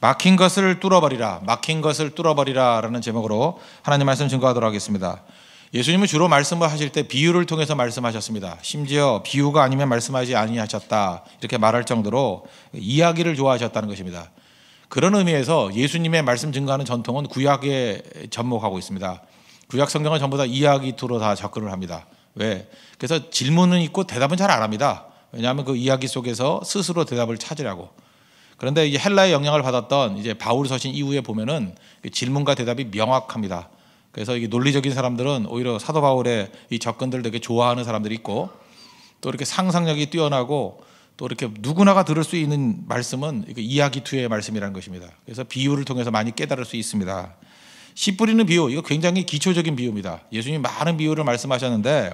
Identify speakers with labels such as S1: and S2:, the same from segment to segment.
S1: 막힌 것을 뚫어버리라. 막힌 것을 뚫어버리라라는 제목으로 하나님 말씀 증거하도록 하겠습니다. 예수님은 주로 말씀을 하실 때 비유를 통해서 말씀하셨습니다. 심지어 비유가 아니면 말씀하지 아니하셨다. 이렇게 말할 정도로 이야기를 좋아하셨다는 것입니다. 그런 의미에서 예수님의 말씀 증거하는 전통은 구약에 접목하고 있습니다. 구약 성경은 전부 다 이야기 투로 다 접근을 합니다. 왜? 그래서 질문은 있고 대답은 잘 안 합니다. 왜냐하면 그 이야기 속에서 스스로 대답을 찾으라고. 그런데 이 헬라의 영향을 받았던 이제 바울 서신 이후에 보면은 그 질문과 대답이 명확합니다. 그래서 이게 논리적인 사람들은 오히려 사도 바울의 이접근들 되게 좋아하는 사람들이 있고 또 이렇게 상상력이 뛰어나고 또 이렇게 누구나가 들을 수 있는 말씀은 이야기 투의 말씀이라는 것입니다. 그래서 비유를 통해서 많이 깨달을 수 있습니다. 씨 뿌리는 비유, 이거 굉장히 기초적인 비유입니다. 예수님이 많은 비유를 말씀하셨는데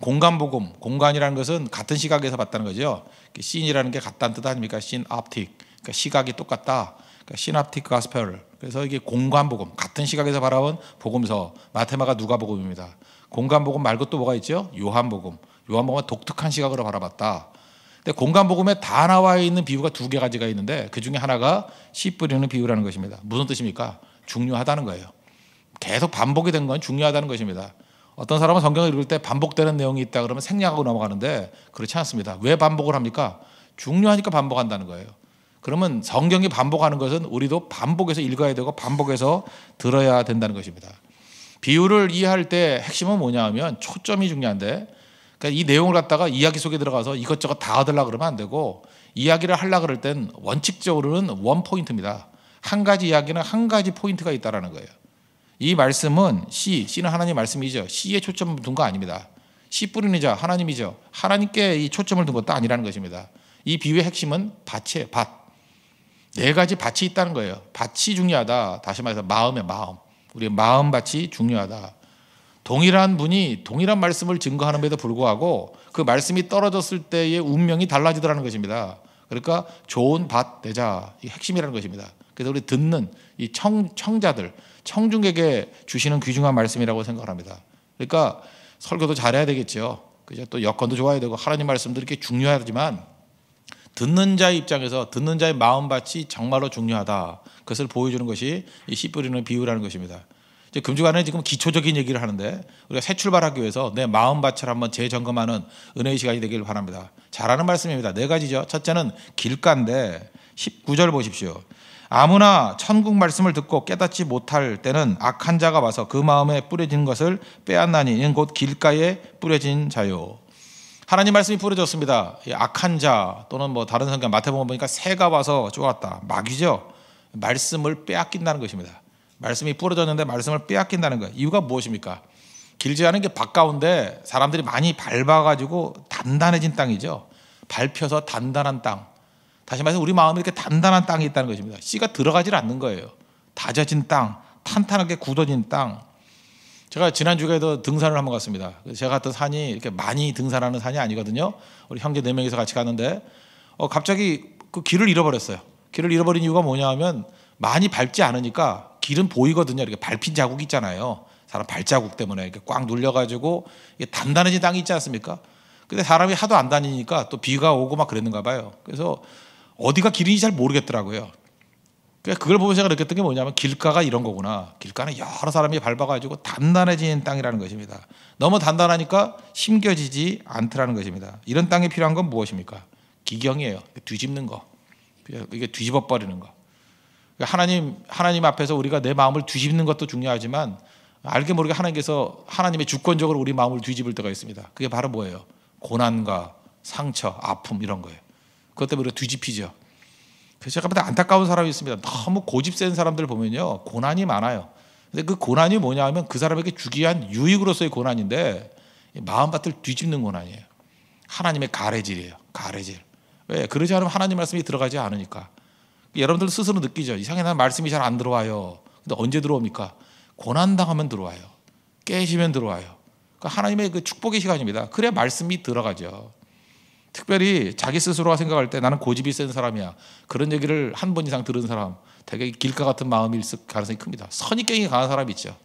S1: 공간 복음, 공간이라는 것은 같은 시각에서 봤다는 거죠. 그 씬이라는 게 같다는 뜻 아닙니까? 씬, 업틱. 그러니까 시각이 똑같다. 그러니까 시납틱 가스펠. 그래서 이게 공간 복음 같은 시각에서 바라본 복음서 마테마가 누가 복음입니다. 공간 복음 말고 또 뭐가 있죠? 요한 복음. 요한 복음은 독특한 시각으로 바라봤다. 근데 공간 복음에 다 나와 있는 비유가 두 가지가 있는데 그 중에 하나가 씨 뿌리는 비유라는 것입니다. 무슨 뜻입니까? 중요하다는 거예요. 계속 반복이 된 건 중요하다는 것입니다. 어떤 사람은 성경을 읽을 때 반복되는 내용이 있다 그러면 생략하고 넘어가는데 그렇지 않습니다. 왜 반복을 합니까? 중요하니까 반복한다는 거예요. 그러면 성경이 반복하는 것은 우리도 반복해서 읽어야 되고 반복해서 들어야 된다는 것입니다. 비유를 이해할 때 핵심은 뭐냐 하면 초점이 중요한데 그러니까 이 내용을 갖다가 이야기 속에 들어가서 이것저것 다얻려고 그러면 안 되고 이야기를 하려 그럴 땐 원칙적으로는 원 포인트입니다. 한 가지 이야기는 한 가지 포인트가 있다는 거예요. 이 말씀은 C, C는 하나님 말씀이죠. C에 초점을 둔 거 아닙니다. 씨 뿌리는 하나님이죠. 하나님께 이 초점을 둔 것도 아니라는 것입니다. 이 비유의 핵심은 밭이에요. 밭. 네 가지 밭이 있다는 거예요. 밭이 중요하다. 다시 말해서 마음의 마음. 우리 마음 밭이 중요하다. 동일한 분이 동일한 말씀을 증거하는데도 불구하고 그 말씀이 떨어졌을 때의 운명이 달라지더라는 것입니다. 그러니까 좋은 밭 되자. 이 핵심이라는 것입니다. 그래서 우리 듣는 이 청, 청자들, 청중에게 주시는 귀중한 말씀이라고 생각합니다. 그러니까 설교도 잘해야 되겠죠. 그죠? 또 여건도 좋아야 되고 하나님 말씀도 이렇게 중요하지만 듣는 자의 입장에서 듣는 자의 마음밭이 정말로 중요하다. 그것을 보여주는 것이 이씨 뿌리는 비유라는 것입니다. 이제 금주간에 지금 기초적인 얘기를 하는데 우리가 새 출발하기 위해서 내 마음밭을 한번 재점검하는 은혜의 시간이 되길 바랍니다. 잘하는 말씀입니다. 네 가지죠. 첫째는 길가인데 19절 보십시오. 아무나 천국 말씀을 듣고 깨닫지 못할 때는 악한 자가 와서 그 마음에 뿌려진 것을 빼앗나니 이는 곧 길가에 뿌려진 자요. 하나님 말씀이 뿌려졌습니다. 악한 자 또는 뭐 다른 성경 마태복음 보니까 새가 와서 쪼았다. 마귀죠. 말씀을 빼앗긴다는 것입니다. 말씀이 뿌려졌는데 말씀을 빼앗긴다는 거. 예요 이유가 무엇입니까? 길지 않은 게 바가운데 사람들이 많이 밟아가지고 단단해진 땅이죠. 밟혀서 단단한 땅. 다시 말해서 우리 마음에 이렇게 단단한 땅이 있다는 것입니다. 씨가 들어가질 않는 거예요. 다져진 땅, 탄탄하게 굳어진 땅, 제가 지난 주에도 등산을 한번 갔습니다. 제가 갔던 산이 이렇게 많이 등산하는 산이 아니거든요. 우리 형제 네 명이서 같이 갔는데 어, 갑자기 그 길을 잃어버렸어요. 길을 잃어버린 이유가 뭐냐하면 많이 밟지 않으니까 길은 보이거든요. 이렇게 밟힌 자국 있잖아요. 사람 발자국 때문에 이렇게 꽉 눌려가지고 이게 단단해진 땅이 있지 않습니까? 근데 사람이 하도 안 다니니까 또 비가 오고 막 그랬는가 봐요. 그래서 어디가 길인지 잘 모르겠더라고요. 그러니까 그걸 보면서 제가 느꼈던 게 뭐냐면 길가가 이런 거구나. 길가는 여러 사람이 밟아가지고 단단해진 땅이라는 것입니다. 너무 단단하니까 심겨지지 않더라는 것입니다. 이런 땅이 필요한 건 무엇입니까? 기경이에요. 뒤집는 거. 이게 뒤집어 버리는 거. 그러니까 하나님 하나님 앞에서 우리가 내 마음을 뒤집는 것도 중요하지만 알게 모르게 하나님께서 하나님의 주권적으로 우리 마음을 뒤집을 때가 있습니다. 그게 바로 뭐예요? 고난과 상처, 아픔 이런 거예요. 그것 때문에 우리가 뒤집히죠. 제가 볼때 안타까운 사람이 있습니다. 너무 고집센 사람들 보면요. 고난이 많아요. 근데 그 고난이 뭐냐 하면 그 사람에게 주기 한 유익으로서의 고난인데 마음밭을 뒤집는 고난이에요. 하나님의 가래질이에요. 가래질. 왜? 그러지 않으면 하나님 말씀이 들어가지 않으니까. 여러분들 스스로 느끼죠. 이상해 난 말씀이 잘 안 들어와요. 근데 언제 들어옵니까? 고난 당하면 들어와요. 깨시면 들어와요. 그러니까 하나님의 그 축복의 시간입니다. 그래야 말씀이 들어가죠. 특별히 자기 스스로가 생각할 때 나는 고집이 센 사람이야. 그런 얘기를 한 번 이상 들은 사람, 되게 길가 같은 마음일 가능성이 큽니다. 선입견이 강한 사람이 있죠.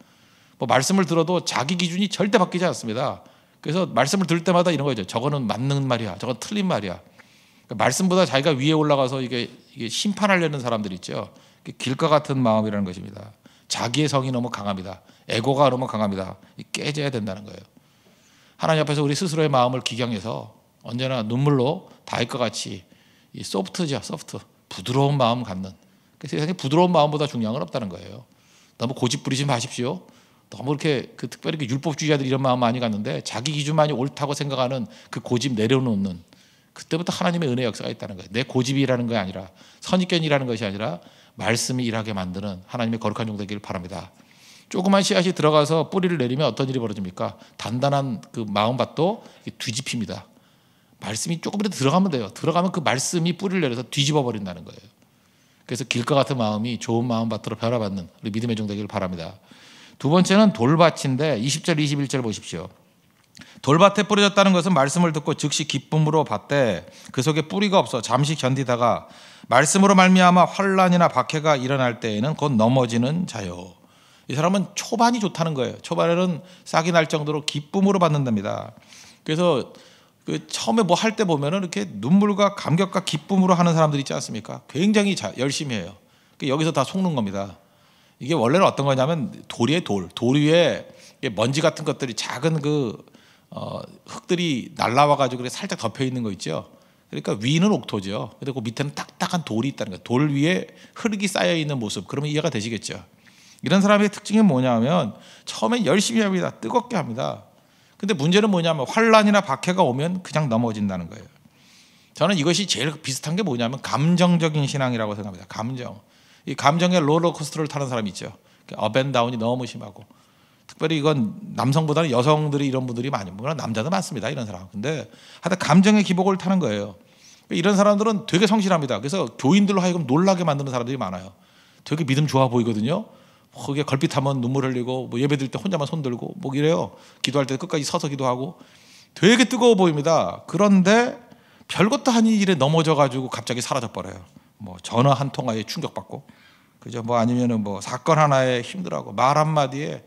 S1: 뭐 말씀을 들어도 자기 기준이 절대 바뀌지 않습니다. 그래서 말씀을 들을 때마다 이런 거죠. 저거는 맞는 말이야. 저건 틀린 말이야. 그러니까 말씀보다 자기가 위에 올라가서 이게, 이게 심판하려는 사람들 있죠. 길가 같은 마음이라는 것입니다. 자기의 성이 너무 강합니다. 에고가 너무 강합니다. 깨져야 된다는 거예요. 하나님 앞에서 우리 스스로의 마음을 기경해서 언제나 눈물로 닿을 것 같이 이 소프트죠, 소프트. 부드러운 마음 갖는. 그래서 세상에 부드러운 마음보다 중요한 건 없다는 거예요. 너무 고집 부리지 마십시오. 너무 이렇게 그 특별히 그 율법주의자들 이런 마음 많이 갖는데 자기 기준만이 옳다고 생각하는 그 고집 내려놓는 그때부터 하나님의 은혜 역사가 있다는 거예요. 내 고집이라는 게 아니라 선입견이라는 것이 아니라 말씀이 일하게 만드는 하나님의 거룩한 종 되기를 바랍니다. 조그만 씨앗이 들어가서 뿌리를 내리면 어떤 일이 벌어집니까? 단단한 그 마음밭도 뒤집힙니다. 말씀이 조금이라도 들어가면 돼요. 들어가면 그 말씀이 뿌리를 내려서 뒤집어 버린다는 거예요. 그래서 길과 같은 마음이 좋은 마음 밭으로 변화받는 우리 믿음의 종 되기를 바랍니다. 두 번째는 돌밭인데 20절 21절 보십시오. 돌밭에 뿌려졌다는 것은 말씀을 듣고 즉시 기쁨으로 받되 그 속에 뿌리가 없어 잠시 견디다가 말씀으로 말미암아 환란이나 박해가 일어날 때에는 곧 넘어지는 자요. 이 사람은 초반이 좋다는 거예요. 초반에는 싹이 날 정도로 기쁨으로 받는답니다. 그래서 그 처음에 뭐 할 때 보면은 이렇게 눈물과 감격과 기쁨으로 하는 사람들 있지 않습니까? 굉장히 자, 열심히 해요. 그 여기서 다 속는 겁니다. 이게 원래는 어떤 거냐면 돌이에 돌, 돌 위에 먼지 같은 것들이 작은 그 어, 흙들이 날라와 가지고 그래 살짝 덮여 있는 거 있죠. 그러니까 위는 옥토죠. 근데 그 밑에는 딱딱한 돌이 있다는 거예요. 돌 위에 흙이 쌓여 있는 모습. 그러면 이해가 되시겠죠. 이런 사람의 특징이 뭐냐면 처음에 열심히 합니다. 뜨겁게 합니다. 근데 문제는 뭐냐면 환란이나 박해가 오면 그냥 넘어진다는 거예요. 저는 이것이 제일 비슷한 게 뭐냐면 감정적인 신앙이라고 생각합니다. 감정. 이 감정의 롤러코스터를 타는 사람이 있죠. 어벤다운이 너무 심하고 특별히 이건 남성보다는 여성들이 이런 분들이 많이 물론 남자도 많습니다 이런 사람 근데 하여튼 감정의 기복을 타는 거예요 이런 사람들은 되게 성실합니다 그래서 교인들로 하여금 놀라게 만드는 사람들이 많아요 되게 믿음 좋아 보이거든요 거기에 걸핏하면 눈물 흘리고 뭐 예배 드릴 때 혼자만 손 들고 뭐 이래요. 기도할 때 끝까지 서서 기도하고 되게 뜨거워 보입니다. 그런데 별것도 아닌 일에 넘어져 가지고 갑자기 사라져 버려요. 뭐 전화 한 통화에 충격받고 그죠? 뭐 아니면은 뭐 사건 하나에 힘들하고 어말 한마디에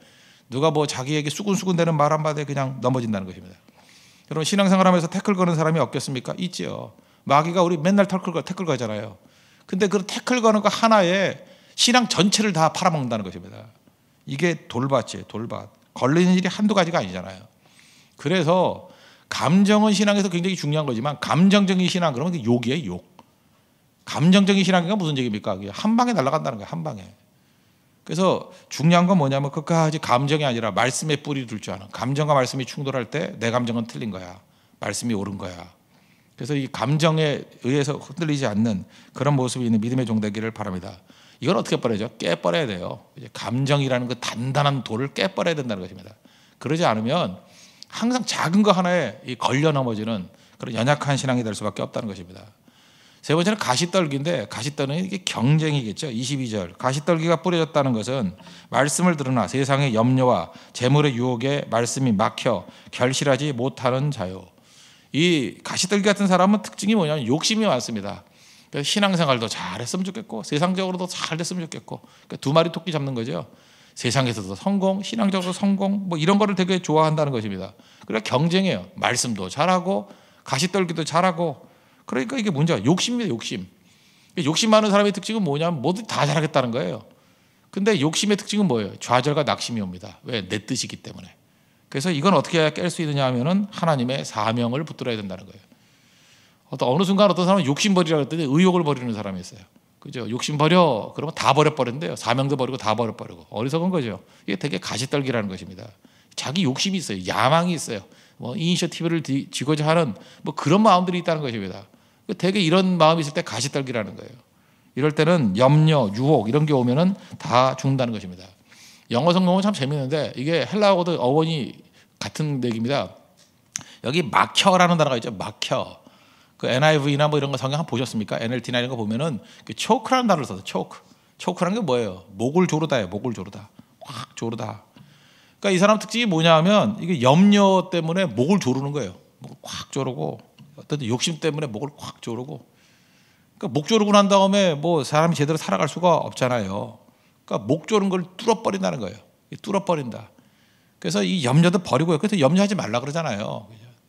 S1: 누가 뭐 자기에게 수근수근되는말 한마디에 그냥 넘어진다는 것입니다. 여러분 신앙생활하면서 태클 거는 사람이 없겠습니까? 있지요. 마귀가 우리 맨날 털클 거 태클 거잖아요. 근데 그 태클 거는 거 그 하나에 신앙 전체를 다 팔아먹는다는 것입니다. 이게 돌밭이에요, 돌밭. 걸리는 일이 한두 가지가 아니잖아요. 그래서 감정은 신앙에서 굉장히 중요한 거지만 감정적인 신앙 그러면 욕이에요, 욕. 감정적인 신앙이 무슨 얘기입니까? 한 방에 날아간다는 거예요, 한 방에. 그래서 중요한 건 뭐냐면 끝까지 감정이 아니라 말씀에 뿌리 둘줄 아는 감정과 말씀이 충돌할 때 내 감정은 틀린 거야. 말씀이 옳은 거야. 그래서 이 감정에 의해서 흔들리지 않는 그런 모습이 있는 믿음의 종되기를 바랍니다. 이건 어떻게 버려야죠? 깨버려야 돼요. 감정이라는 그 단단한 돌을 깨버려야 된다는 것입니다. 그러지 않으면 항상 작은 거 하나에 걸려 넘어지는 그런 연약한 신앙이 될 수밖에 없다는 것입니다. 세 번째는 가시떨기인데 가시떨기는 이게 경쟁이겠죠. 22절 가시떨기가 뿌려졌다는 것은 말씀을 들으나 세상의 염려와 재물의 유혹에 말씀이 막혀 결실하지 못하는 자요. 이 가시떨기 같은 사람은 특징이 뭐냐면 욕심이 많습니다. 그러니까 신앙생활도 잘했으면 좋겠고 세상적으로도 잘 됐으면 좋겠고 그러니까 두 마리 토끼 잡는 거죠. 세상에서도 성공, 신앙적으로 성공 뭐 이런 거를 되게 좋아한다는 것입니다. 그러니까 경쟁이요 말씀도 잘하고 가시떨기도 잘하고 그러니까 이게 뭔지 욕심이에요. 욕심. 욕심 많은 사람의 특징은 뭐냐면 모두 다 잘하겠다는 거예요. 근데 욕심의 특징은 뭐예요? 좌절과 낙심이 옵니다. 왜? 내 뜻이기 때문에. 그래서 이건 어떻게 깰수 있느냐 하면은 하나님의 사명을 붙들어야 된다는 거예요. 어떤 어느 순간 어떤 사람은 욕심버리라고 했더니 의욕을 버리는 사람이었어요. 그죠? 욕심 버려. 그러면 다 버려버린대요. 사명도 버리고 다 버려버리고. 어리석은 거죠. 이게 되게 가시떨기라는 것입니다. 자기 욕심이 있어요. 야망이 있어요. 뭐 이니셔티브를 쥐고자 하는 뭐 그런 마음들이 있다는 것입니다. 그 되게 이런 마음이 있을 때 가시떨기라는 거예요. 이럴 때는 염려, 유혹 이런 게 오면은 다 죽는다는 것입니다. 영어 성경은 참 재밌는데 이게 헬라어도 어원이 같은 얘기입니다. 여기 막혀라는 단어가 있죠. 막혀. 그 NIV나 뭐 이런 거 성경 한번 보셨습니까? NLT나 이런 거 보면은 그 초크라는 단어를 써서 초크. 초크라는 게 뭐예요? 목을 조르다예요. 목을 조르다. 확 조르다. 그러니까 이 사람 특징이 뭐냐면 이게 염려 때문에 목을 조르는 거예요. 목을 확 조르고 어떤 욕심 때문에 목을 확 조르고. 그러니까 목 조르고 난 다음에 뭐 사람이 제대로 살아갈 수가 없잖아요. 그러니까 목 조른 걸 뚫어버린다는 거예요. 뚫어버린다. 그래서 이 염려도 버리고요. 그래서 염려하지 말라 그러잖아요.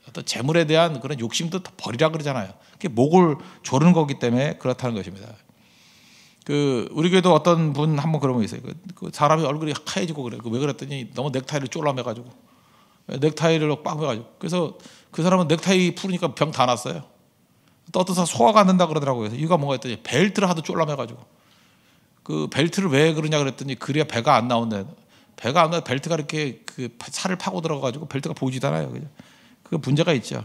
S1: 어떤 재물에 대한 그런 욕심도 버리라 그러잖아요. 그게 목을 조르는 거기 때문에 그렇다는 것입니다. 그 우리 교회도 어떤 분 한 번 그런 분 있어요. 그, 그 사람이 얼굴이 하얘지고 그래. 그 왜 그랬더니 너무 넥타이를 쫄라매가지고 예, 넥타이를 빡 매가지고 그래서 그 사람은 넥타이 풀으니까 병 다 났어요. 또 어떤 사람 소화가 안 된다 그러더라고요. 이유가 뭔가 했더니 벨트를 하도 쫄라매가지고 그 벨트를 왜 그러냐 그랬더니 그래야 배가 안나온대 배가 안 나와 벨트가 이렇게 그 살을 파고 들어가가지고 벨트가 보이지도 않아요. 그죠? 그 문제가 있죠.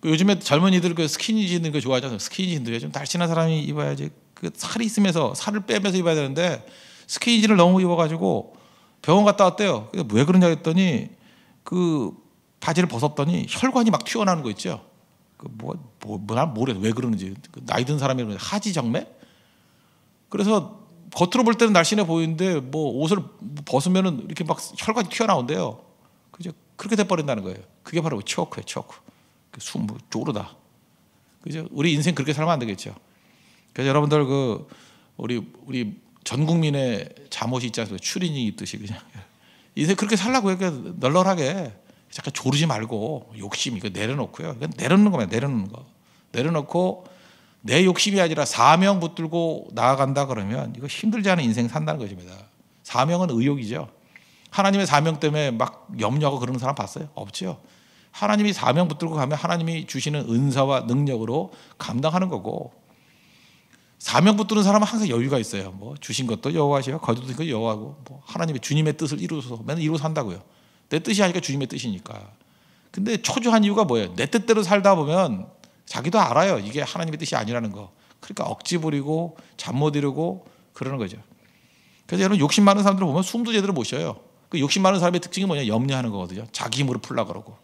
S1: 그 요즘에 젊은이들 그 스키니지 입는 거 좋아하잖아요. 스키니지인데 좀 날씬한 사람이 입어야지 그 살이 있으면서 살을 빼면서 입어야 되는데 스키니지를 너무 입어가지고 병원 갔다 왔대요. 그래서 왜 그러냐 했더니 그 바지를 벗었더니 혈관이 막 튀어나오는 거 있죠. 그 뭐뭐난 뭐, 뭐, 모르겠어 왜 그러는지 그 나이 든 사람이 그러는 하지정맥. 그래서 겉으로 볼 때는 날씬해 보이는데 뭐 옷을 벗으면은 이렇게 막 혈관이 튀어나온대요. 그죠? 그렇게 돼버린다는 거예요. 그게 바로 초크예요, 초크. 그 숨, 뭐, 쪼르다. 그죠? 우리 인생 그렇게 살면 안 되겠죠. 그래서 여러분들 그, 우리, 우리 전 국민의 잠옷이 있지 않습니까? 추리닝 입듯이 그냥. 인생 그렇게 살라고 이렇게 널널하게 잠깐 조르지 말고 욕심 이거 내려놓고요. 내려놓는 거만 내려놓는 거. 내려놓고 내 욕심이 아니라 사명 붙들고 나아간다 그러면 이거 힘들지 않은 인생 산다는 것입니다. 사명은 의욕이죠. 하나님의 사명 때문에 막 염려하고 그러는 사람 봤어요? 없지 하나님이 사명 붙들고 가면 하나님이 주시는 은사와 능력으로 감당하는 거고 사명 붙드는 사람은 항상 여유가 있어요. 뭐 주신 것도 여호와시요, 거두든 것도 여호와고 뭐 하나님의 주님의 뜻을 이루어서 맨날 이루어 산다고요. 내 뜻이 아니까 주님의 뜻이니까. 근데 초조한 이유가 뭐예요? 내 뜻대로 살다 보면 자기도 알아요. 이게 하나님의 뜻이 아니라는 거. 그러니까 억지 부리고 잠 못 이루고 그러는 거죠. 그래서 여러분 욕심 많은 사람들 보면 숨도 제대로 못 쉬어요. 그 욕심 많은 사람의 특징이 뭐냐? 염려하는 거거든요. 자기 힘으로 풀라 그러고.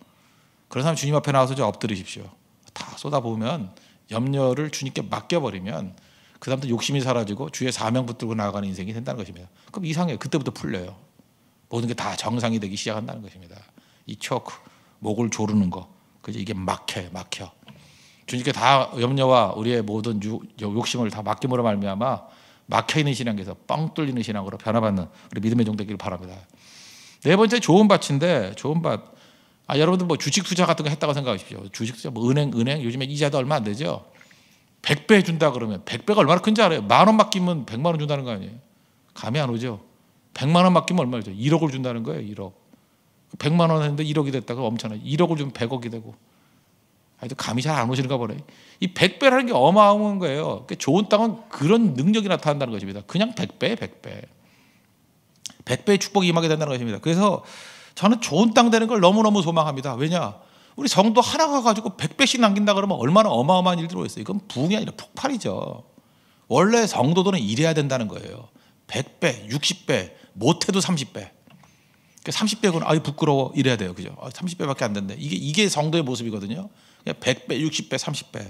S1: 그런 사람 주님 앞에 나와서 좀 엎드리십시오. 다 쏟아보면 염려를 주님께 맡겨버리면 그다음부터 욕심이 사라지고 주의 사명 붙들고 나아가는 인생이 된다는 것입니다. 그럼 이상해요. 그때부터 풀려요. 모든 게 다 정상이 되기 시작한다는 것입니다. 이 초크, 목을 조르는 거. 그죠? 이게 막혀요. 막혀. 주님께 다 염려와 우리의 모든 유, 욕심을 다 맡김으로 말미암아 막혀 있는 신앙에서 뻥 뚫리는 신앙으로 변화받는 우리 믿음의 종 되기를 바랍니다. 네 번째 좋은 밭인데 좋은 밭. 아 여러분들 뭐 주식 투자 같은 거 했다고 생각하십시오. 주식 투자 뭐 은행 은행 요즘에 이자도 얼마 안 되죠. 100배 준다 그러면 100배가 얼마나 큰지 알아요. 만 원 맡기면 100만 원 준다는 거 아니에요. 감이 안 오죠. 100만 원 맡기면 얼마죠? 1억을 준다는 거예요. 1억. 100만 원 했는데 1억이 됐다가 엄청나요. 1억을 주면 100억이 되고. 하여튼 감이 잘 안 오시는가 보네. 이 100배라는 게 어마어마한 거예요. 그러니까 좋은 땅은 그런 능력이 나타난다는 것입니다. 그냥 100배, 100배. 100배의 축복이 임하게 된다는 것입니다. 그래서 저는 좋은 땅 되는 걸 너무너무 소망합니다. 왜냐? 우리 성도 하나가 가지고 100배씩 남긴다 그러면 얼마나 어마어마한 일이 들 들어있어요. 이건 부흥이 아니라 폭발이죠. 원래 성도들은 이래야 된다는 거예요. 100배, 60배, 못해도 30배. 30배는 고아예 부끄러워 이래야 돼요. 그죠? 30배밖에 아, 안 된대. 이게 이게 성도의 모습이거든요. 그 100배, 60배, 30배.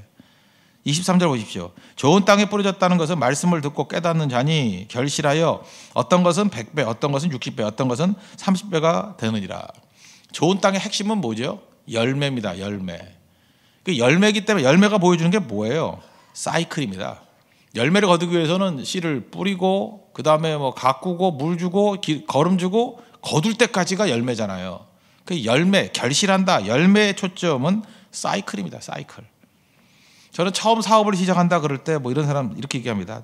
S1: 23절 보십시오. 좋은 땅에 뿌려졌다는 것은 말씀을 듣고 깨닫는 자니 결실하여 어떤 것은 100배, 어떤 것은 60배, 어떤 것은 30배가 되느니라. 좋은 땅의 핵심은 뭐죠? 열매입니다. 열매. 그열매기 때문에 열매가 보여주는 게 뭐예요? 사이클입니다. 열매를 거두기 위해서는 씨를 뿌리고 그 다음에 뭐 가꾸고 물 주고 거름 주고 거둘 때까지가 열매잖아요. 그 열매 결실한다. 열매의 초점은 사이클입니다. 사이클. 저는 처음 사업을 시작한다 그럴 때 뭐 이런 사람 이렇게 얘기합니다.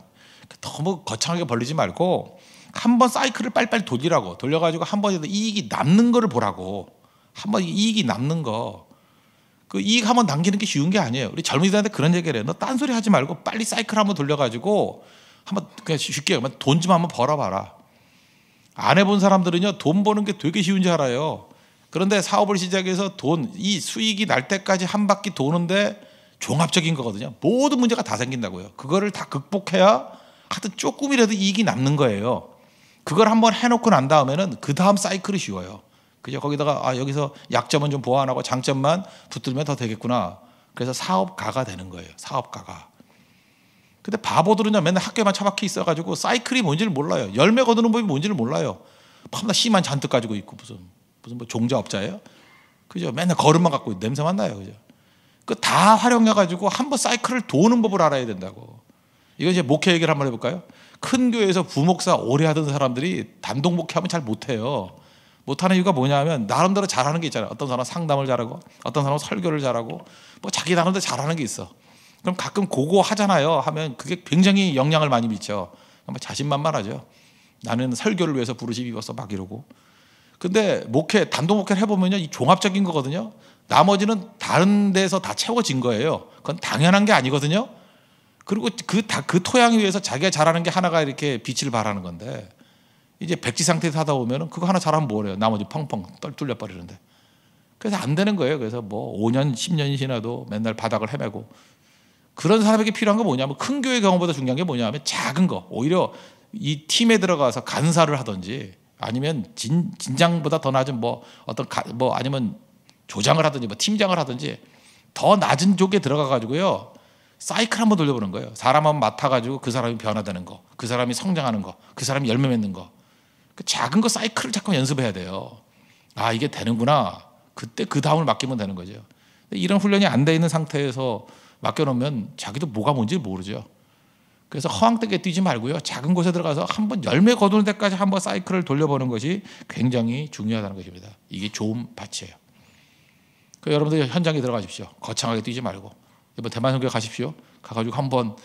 S1: 너무 거창하게 벌리지 말고 한 번 사이클을 빨리빨리 돌리라고 돌려가지고 한 번이라도 이익이 남는 거를 보라고 한 번 이익이 남는 거. 그 이익 한 번 남기는 게 쉬운 게 아니에요. 우리 젊은이들한테 그런 얘기를 해. 너 딴소리 하지 말고 빨리 사이클 한번 돌려가지고 한번 그냥 쉽게 돈좀 한번 벌어봐라. 안 해본 사람들은요 돈 버는 게 되게 쉬운 줄 알아요. 그런데 사업을 시작해서 돈 이 수익이 날 때까지 한 바퀴 도는데 종합적인 거거든요. 모든 문제가 다 생긴다고요. 그거를 다 극복해야 하여튼 조금이라도 이익이 남는 거예요. 그걸 한번 해놓고 난 다음에는 그 다음 사이클이 쉬워요. 그죠? 거기다가 아 여기서 약점은 좀 보완하고 장점만 붙들면 더 되겠구나. 그래서 사업가가 되는 거예요. 사업가가. 근데 바보들은 맨날 학교에만 처박혀 있어가지고 사이클이 뭔지를 몰라요. 열매 거두는 법이 뭔지를 몰라요. 밤낮 씨만 잔뜩 가지고 있고 무슨 무슨 뭐 종자업자예요? 그죠? 맨날 걸음만 갖고 냄새만 나요. 그죠? 그다 활용해가지고 한 번 사이클을 도는 법을 알아야 된다고. 이거 이제 목회 얘기를 한 번 해볼까요? 큰 교회에서 부목사 오래 하던 사람들이 단독 목회하면 잘 못해요. 못하는 이유가 뭐냐면 나름대로 잘하는 게 있잖아요. 어떤 사람 상담을 잘하고, 어떤 사람 설교를 잘하고, 뭐 자기 나름대로 잘하는 게 있어. 그럼 가끔 고고 하잖아요. 하면 그게 굉장히 영향을 많이 미쳐. 아마 자신만만하죠. 나는 설교를 위해서 부르심 입어서 막 이러고. 근데 목회 단독 목회를 해보면요, 이 종합적인 거거든요. 나머지는 다른 데서 다 채워진 거예요. 그건 당연한 게 아니거든요. 그리고 그, 다, 그 토양 위에서 자기가 잘하는 게 하나가 이렇게 빛을 발하는 건데 이제 백지 상태에서 하다 보면 그거 하나 잘하면 뭐래요. 나머지 펑펑 뚫려 버리는데. 그래서 안 되는 거예요. 그래서 뭐 5년, 1 0년 지나도 맨날 바닥을 헤매고 그런 사람에게 필요한 건 뭐냐면 큰 교회 경험보다 중요한 게 뭐냐면 작은 거. 오히려 이 팀에 들어가서 간사를 하든지 아니면 진, 진장보다 더 낮은 뭐 어떤 가, 뭐 아니면 조장을 하든지 뭐 팀장을 하든지 더 낮은 쪽에 들어가 가지고요. 사이클 한번 돌려보는 거예요. 사람 한번 맡아가지고 그 사람이 변화되는 거, 그 사람이 성장하는 거, 그 사람이 열매 맺는 거. 그 작은 거 사이클을 자꾸 연습해야 돼요. 아, 이게 되는구나. 그때 그 다음을 맡기면 되는 거죠. 이런 훈련이 안 돼 있는 상태에서 맡겨놓으면 자기도 뭐가 뭔지 모르죠. 그래서 허황되게 뛰지 말고요. 작은 곳에 들어가서 한번 열매 거두는 데까지 한번 사이클을 돌려보는 것이 굉장히 중요하다는 것입니다. 이게 좋은 밭이에요. 그 여러분들 현장에 들어가십시오. 거창하게 뛰지 말고 이번 대만 선교 가십시오. 가가지고 한번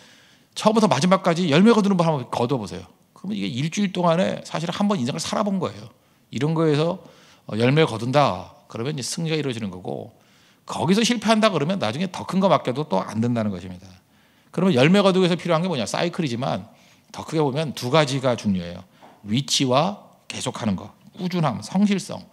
S1: 처음부터 마지막까지 열매 거두는 법 한 번 걷어보세요 그러면 이게 일주일 동안에 사실 한 번 인생을 살아본 거예요. 이런 거에서 어, 열매 거둔다. 그러면 이제 승리가 이루어지는 거고 거기서 실패한다 그러면 나중에 더 큰 거 맡겨도 또 안 된다는 것입니다. 그러면 열매 거두기 위해서 필요한 게 뭐냐? 사이클이지만 더 크게 보면 두 가지가 중요해요. 위치와 계속하는 거, 꾸준함, 성실성.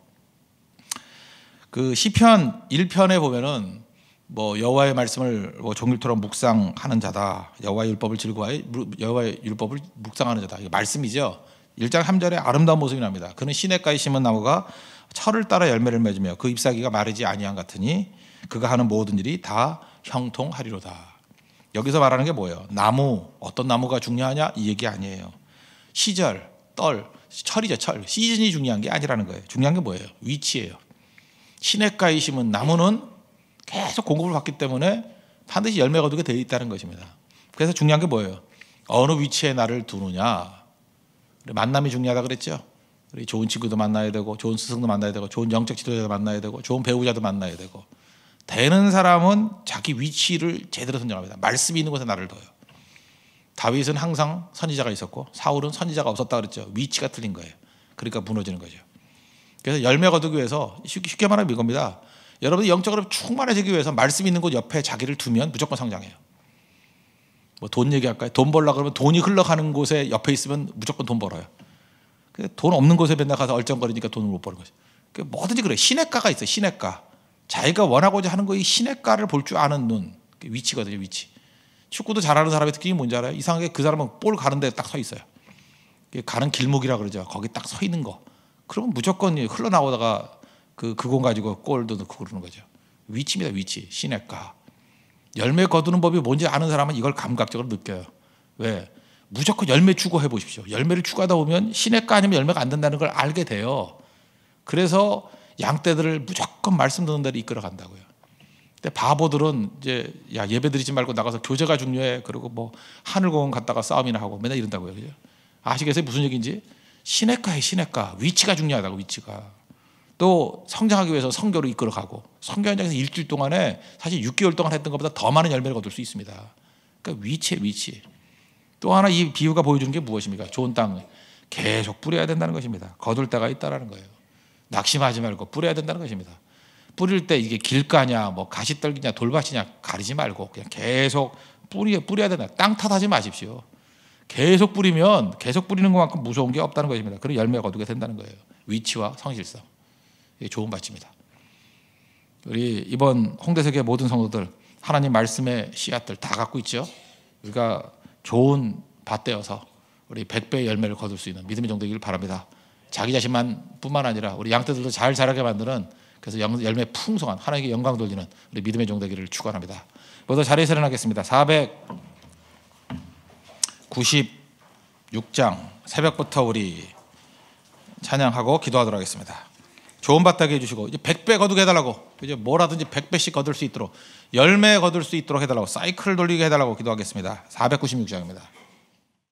S1: 그 시편 1편에 보면은 뭐 여호와의 말씀을 뭐 종일토록 묵상하는 자다. 여호와의 율법을 즐거워해 여호와의 율법을 묵상하는 자다. 이게 말씀이죠. 1장 3절에 아름다운 모습이 납니다. 그는 시냇가에 심은 나무가 철을 따라 열매를 맺으며 그 잎사귀가 마르지 아니한 같으니 그가 하는 모든 일이 다 형통하리로다. 여기서 말하는 게 뭐예요? 나무 어떤 나무가 중요하냐 이 얘기 아니에요. 시절, 떨, 철이죠 철. 시즌이 중요한 게 아니라는 거예요. 중요한 게 뭐예요? 위치예요. 시냇가이시면 나무는 계속 공급을 받기 때문에 반드시 열매가 두게 되어 있다는 것입니다. 그래서 중요한 게 뭐예요? 어느 위치에 나를 두느냐. 만남이 중요하다 그랬죠. 좋은 친구도 만나야 되고, 좋은 스승도 만나야 되고, 좋은 영적 지도자도 만나야 되고, 좋은 배우자도 만나야 되고. 되는 사람은 자기 위치를 제대로 선정합니다. 말씀이 있는 곳에 나를 둬요. 다윗은 항상 선지자가 있었고, 사울은 선지자가 없었다 그랬죠. 위치가 틀린 거예요. 그러니까 무너지는 거죠. 그래서 열매 거두기 위해서 쉽게 말하면 이겁니다. 여러분이 영적으로 충만해지기 위해서 말씀 있는 곳 옆에 자기를 두면 무조건 성장해요. 뭐 돈 얘기할까요? 돈 벌라 그러면 돈이 흘러가는 곳에 옆에 있으면 무조건 돈 벌어요. 돈 없는 곳에 맨날 가서 얼쩡거리니까 돈을 못 버는 거죠. 그 뭐든지 그래. 시냇가가 있어. 요 시냇가. 자기가 원하고자 하는 거이 시냇가를 볼 줄 아는 눈. 위치거든요. 위치. 축구도 잘하는 사람의 특징이 뭔지 알아요? 이상하게 그 사람은 볼 가는 데 딱 서 있어요. 가는 길목이라 그러죠. 거기 딱 서 있는 거. 그러면 무조건 흘러나오다가 그 그건 가지고 골도 넣고 그러는 거죠. 위치입니다, 위치. 시냇가. 열매 거두는 법이 뭔지 아는 사람은 이걸 감각적으로 느껴요. 왜? 무조건 열매 추구해 보십시오. 열매를 추구하다 보면 시냇가 아니면 열매가 안 된다는 걸 알게 돼요. 그래서 양떼들을 무조건 말씀 듣는 대로 이끌어 간다고요. 근데 바보들은 이제 야 예배 드리지 말고 나가서 교제가 중요해. 그리고 뭐 하늘공원 갔다가 싸움이나 하고 맨날 이런다고요. 그죠? 아시겠어요 무슨 얘기인지? 시내가에 시내가 위치가 중요하다고 위치가 또 성장하기 위해서 성교로 이끌어가고 성교 현장에서 일주일 동안에 사실 6개월 동안 했던 것보다 더 많은 열매를 거둘 수 있습니다. 그러니까 위치에 위치. 또 하나 이 비유가 보여주는 게 무엇입니까? 좋은 땅 계속 뿌려야 된다는 것입니다. 거둘 때가 있다라는 거예요. 낙심하지 말고 뿌려야 된다는 것입니다. 뿌릴 때 이게 길가냐 뭐 가시떨기냐 돌밭이냐 가리지 말고 그냥 계속 뿌리에 뿌려야 된다. 땅 탓하지 마십시오. 계속 뿌리면 계속 뿌리는 것만큼 무서운 게 없다는 것입니다. 그리 열매 거두게 된다는 거예요. 위치와 성실성. 좋은 말씀입니다. 우리 이번 홍대세계 모든 성도들 하나님 말씀의 씨앗들 다 갖고 있죠. 우리가 좋은 밭되어서 우리 1배 열매를 거둘 수 있는 믿음의 정도이길 바랍니다. 자기 자신만 뿐만 아니라 우리 양떼들도 잘 자라게 만드는 그래서 열매 풍성한 하나님께 영광 돌리는 우리 믿음의 정도기를 축원합니다. 모두 자리에서 일나겠습니다400 96장 새벽부터 우리 찬양하고 기도하도록 하겠습니다. 좋은 밭따 해주시고 이제 100배 거두게 해달라고 이제 뭐라든지 100배씩 거둘 수 있도록 열매 거둘 수 있도록 해달라고 사이클 돌리게 해달라고 기도하겠습니다. 496장입니다.